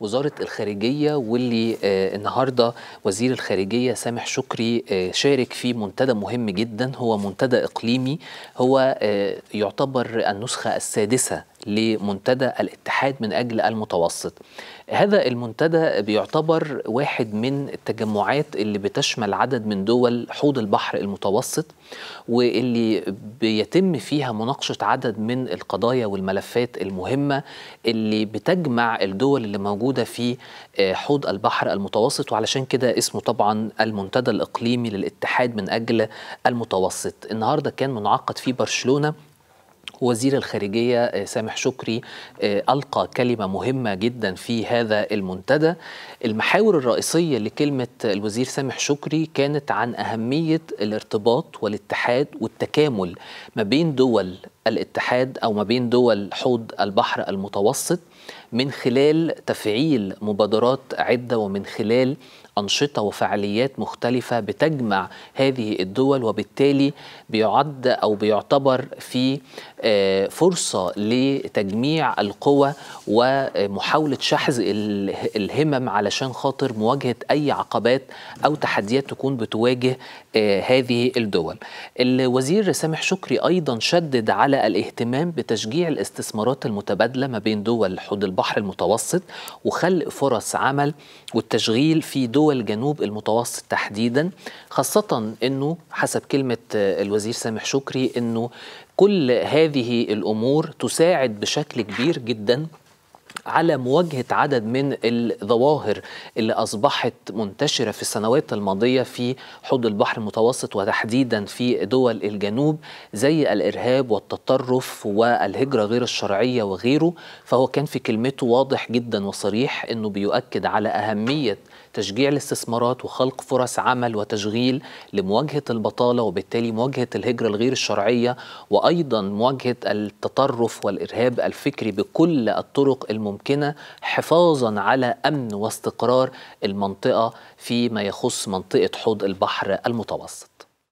وزاره الخارجيه واللي آه، النهارده وزير الخارجيه سامح شكري آه، شارك في منتدى مهم جدا هو منتدى اقليمي هو آه، يعتبر النسخه السادسه لمنتدى الاتحاد من اجل المتوسط. هذا المنتدى بيعتبر واحد من التجمعات اللي بتشمل عدد من دول حوض البحر المتوسط واللي بيتم فيها مناقشه عدد من القضايا والملفات المهمه اللي بتجمع الدول اللي موجوده في آه، حوض البحر المتوسط وعلشان كده اسمه طبعا المنتدى الاقليمي للاتحاد من اجل المتوسط. النهارده كان منعقد في برشلونه وزير الخارجية آه، سامح شكري آه، ألقى كلمة مهمة جدا في هذا المنتدى المحاور الرئيسية لكلمة الوزير سامح شكري كانت عن أهمية الارتباط والاتحاد والتكامل ما بين دول الاتحاد او ما بين دول حوض البحر المتوسط من خلال تفعيل مبادرات عده ومن خلال انشطه وفعاليات مختلفه بتجمع هذه الدول وبالتالي بيعد او بيعتبر في آه، فرصه لتجميع القوى ومحاوله شحذ الهمم علشان خاطر مواجهه اي عقبات او تحديات تكون بتواجه آه، هذه الدول. الوزير سامح شكري ايضا شدد على الاهتمام بتشجيع الاستثمارات المتبادله ما بين دول حوض البحر المتوسط وخلق فرص عمل والتشغيل في دول جنوب المتوسط تحديدا خاصه انه حسب كلمه آه، الوزير سامح شكري انه كل هذه الامور تساعد بشكل كبير جدا على مواجهه عدد من الظواهر اللي اصبحت منتشره في السنوات الماضيه في حوض البحر المتوسط وتحديدا في دول الجنوب زي الارهاب والتطرف والهجره غير الشرعيه وغيره فهو كان في كلمته واضح جدا وصريح انه بيؤكد على اهميه تشجيع الاستثمارات وخلق فرص عمل وتشغيل لمواجهه البطاله وبالتالي مواجهه الهجره الغير الشرعيه وايضا مواجهه التطرف والارهاب الفكري بكل الطرق الممكنه الممكنه حفاظا على امن واستقرار المنطقه فيما يخص منطقه حوض البحر المتوسط